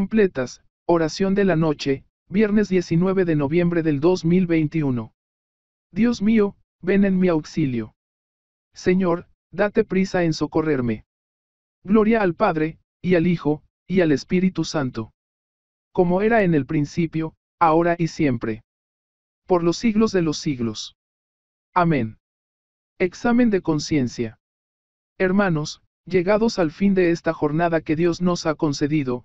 Completas, oración de la noche, viernes 19 de noviembre del 2021. Dios mío, ven en mi auxilio. Señor, date prisa en socorrerme. Gloria al Padre, y al Hijo, y al Espíritu Santo. Como era en el principio, ahora y siempre. Por los siglos de los siglos. Amén. Examen de conciencia. Hermanos, llegados al fin de esta jornada que Dios nos ha concedido,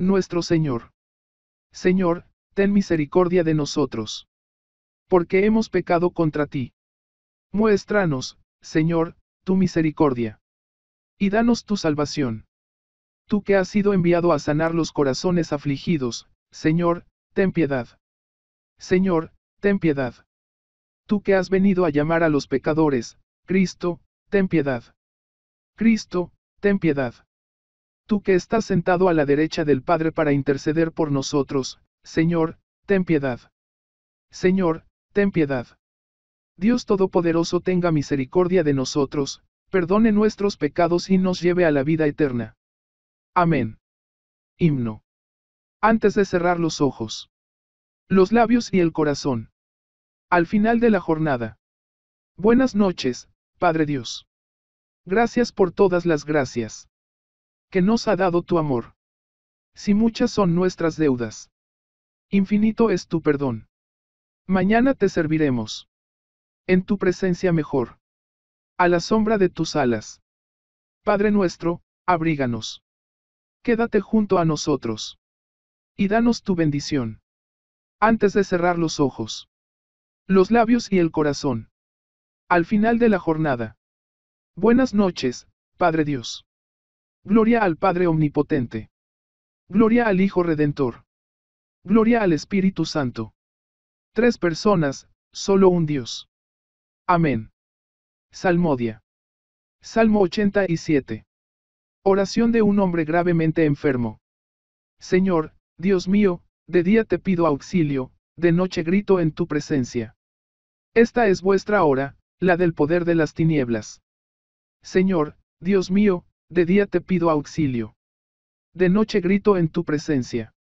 nuestro Señor. Señor, ten misericordia de nosotros. Porque hemos pecado contra ti. Muéstranos, Señor, tu misericordia. Y danos tu salvación. Tú que has sido enviado a sanar los corazones afligidos, Señor, ten piedad. Señor, ten piedad. Tú que has venido a llamar a los pecadores, Cristo, ten piedad. Cristo, ten piedad. Tú que estás sentado a la derecha del Padre para interceder por nosotros, Señor, ten piedad. Señor, ten piedad. Dios Todopoderoso tenga misericordia de nosotros, perdone nuestros pecados y nos lleve a la vida eterna. Amén. Himno. Antes de cerrar los ojos. Los labios y el corazón. Al final de la jornada. Buenas noches, Padre Dios. Gracias por todas las gracias que nos ha dado tu amor. Si muchas son nuestras deudas. Infinito es tu perdón. Mañana te serviremos. En tu presencia mejor. A la sombra de tus alas. Padre nuestro, abríganos. Quédate junto a nosotros. Y danos tu bendición. Antes de cerrar los ojos. Los labios y el corazón. Al final de la jornada. Buenas noches, Padre Dios. Gloria al Padre Omnipotente. Gloria al Hijo Redentor. Gloria al Espíritu Santo. Tres personas, solo un Dios. Amén. Salmodia. Salmo 87. Oración de un hombre gravemente enfermo. Señor, Dios mío, de día te pido auxilio, de noche grito en tu presencia. Esta es vuestra hora, la del poder de las tinieblas. Señor, Dios mío, de día te pido auxilio. De noche grito en tu presencia.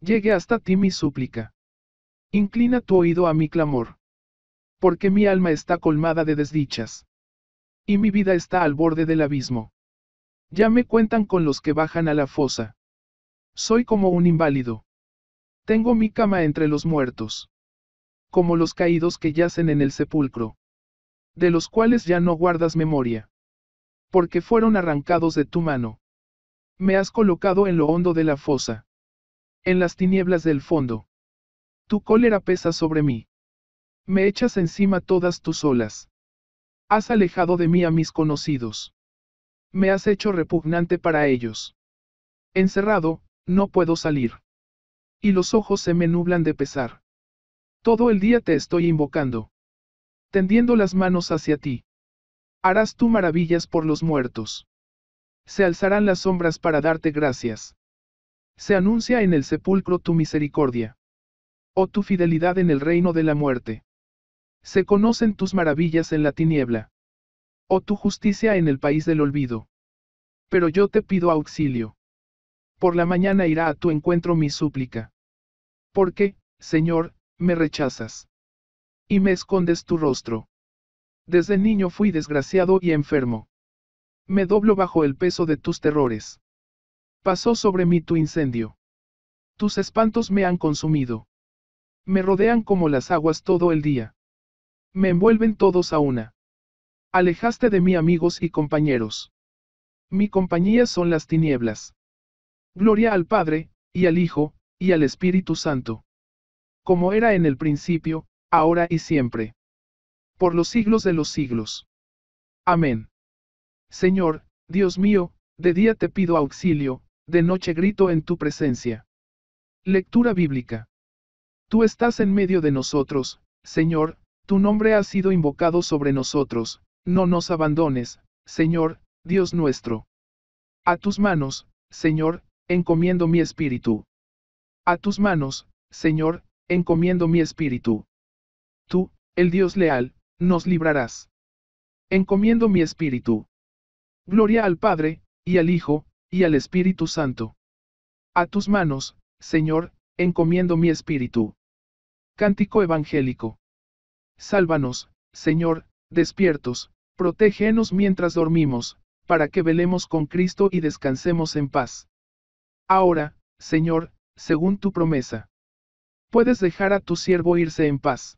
Llegue hasta ti mi súplica. Inclina tu oído a mi clamor. Porque mi alma está colmada de desdichas. Y mi vida está al borde del abismo. Ya me cuentan con los que bajan a la fosa. Soy como un inválido. Tengo mi cama entre los muertos. Como los caídos que yacen en el sepulcro. De los cuales ya no guardas memoria porque fueron arrancados de tu mano. Me has colocado en lo hondo de la fosa. En las tinieblas del fondo. Tu cólera pesa sobre mí. Me echas encima todas tus olas. Has alejado de mí a mis conocidos. Me has hecho repugnante para ellos. Encerrado, no puedo salir. Y los ojos se me nublan de pesar. Todo el día te estoy invocando. Tendiendo las manos hacia ti. Harás tú maravillas por los muertos. Se alzarán las sombras para darte gracias. Se anuncia en el sepulcro tu misericordia. Oh tu fidelidad en el reino de la muerte. Se conocen tus maravillas en la tiniebla. Oh tu justicia en el país del olvido. Pero yo te pido auxilio. Por la mañana irá a tu encuentro mi súplica. Porque, Señor, me rechazas. Y me escondes tu rostro. Desde niño fui desgraciado y enfermo. Me doblo bajo el peso de tus terrores. Pasó sobre mí tu incendio. Tus espantos me han consumido. Me rodean como las aguas todo el día. Me envuelven todos a una. Alejaste de mí amigos y compañeros. Mi compañía son las tinieblas. Gloria al Padre, y al Hijo, y al Espíritu Santo. Como era en el principio, ahora y siempre por los siglos de los siglos. Amén. Señor, Dios mío, de día te pido auxilio, de noche grito en tu presencia. Lectura bíblica. Tú estás en medio de nosotros, Señor, tu nombre ha sido invocado sobre nosotros, no nos abandones, Señor, Dios nuestro. A tus manos, Señor, encomiendo mi espíritu. A tus manos, Señor, encomiendo mi espíritu. Tú, el Dios leal, nos librarás. Encomiendo mi espíritu. Gloria al Padre, y al Hijo, y al Espíritu Santo. A tus manos, Señor, encomiendo mi espíritu. Cántico Evangélico. Sálvanos, Señor, despiertos, protégenos mientras dormimos, para que velemos con Cristo y descansemos en paz. Ahora, Señor, según tu promesa. Puedes dejar a tu siervo irse en paz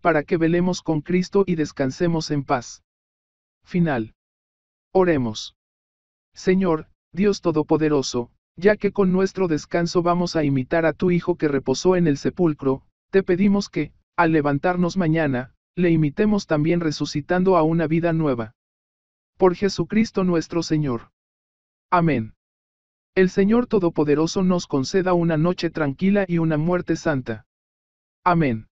para que velemos con Cristo y descansemos en paz. Final. Oremos. Señor, Dios Todopoderoso, ya que con nuestro descanso vamos a imitar a tu Hijo que reposó en el sepulcro, te pedimos que, al levantarnos mañana, le imitemos también resucitando a una vida nueva. Por Jesucristo nuestro Señor. Amén. El Señor Todopoderoso nos conceda una noche tranquila y una muerte santa. Amén.